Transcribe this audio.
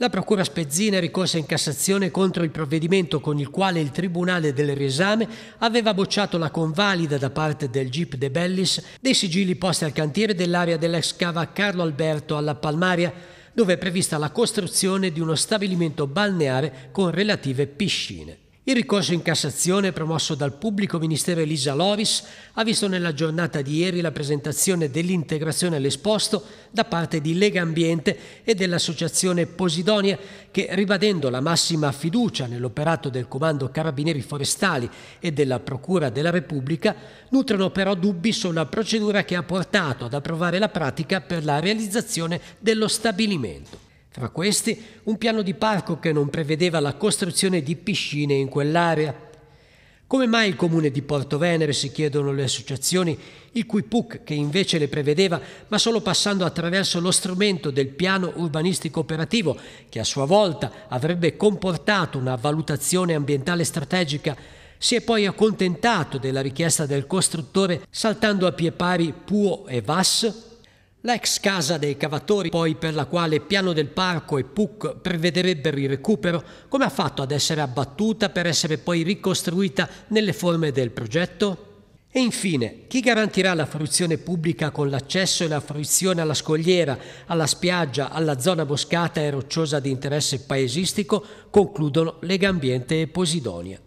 La Procura Spezzina è ricorsa in Cassazione contro il provvedimento con il quale il Tribunale del Riesame aveva bocciato la convalida da parte del GIP De Bellis dei sigilli posti al cantiere dell'area dell'ex cava Carlo Alberto alla Palmaria, dove è prevista la costruzione di uno stabilimento balneare con relative piscine. Il ricorso in Cassazione promosso dal pubblico ministero Elisa Loris ha visto nella giornata di ieri la presentazione dell'integrazione all'esposto da parte di Lega Ambiente e dell'associazione Posidonia che, ribadendo la massima fiducia nell'operato del Comando Carabinieri Forestali e della Procura della Repubblica, nutrono però dubbi sulla procedura che ha portato ad approvare la pratica per la realizzazione dello stabilimento. Fra questi un piano di parco che non prevedeva la costruzione di piscine in quell'area. Come mai il comune di Porto Venere, si chiedono le associazioni, il cui PUC che invece le prevedeva, ma solo passando attraverso lo strumento del piano urbanistico operativo, che a sua volta avrebbe comportato una valutazione ambientale strategica, si è poi accontentato della richiesta del costruttore saltando a pie pari Puo e Vas L'ex casa dei cavatori, poi per la quale Piano del Parco e PUC prevederebbero il recupero, come ha fatto ad essere abbattuta per essere poi ricostruita nelle forme del progetto? E infine, chi garantirà la fruizione pubblica con l'accesso e la fruizione alla scogliera, alla spiaggia, alla zona boscata e rocciosa di interesse paesistico, concludono Legambiente e Posidonia.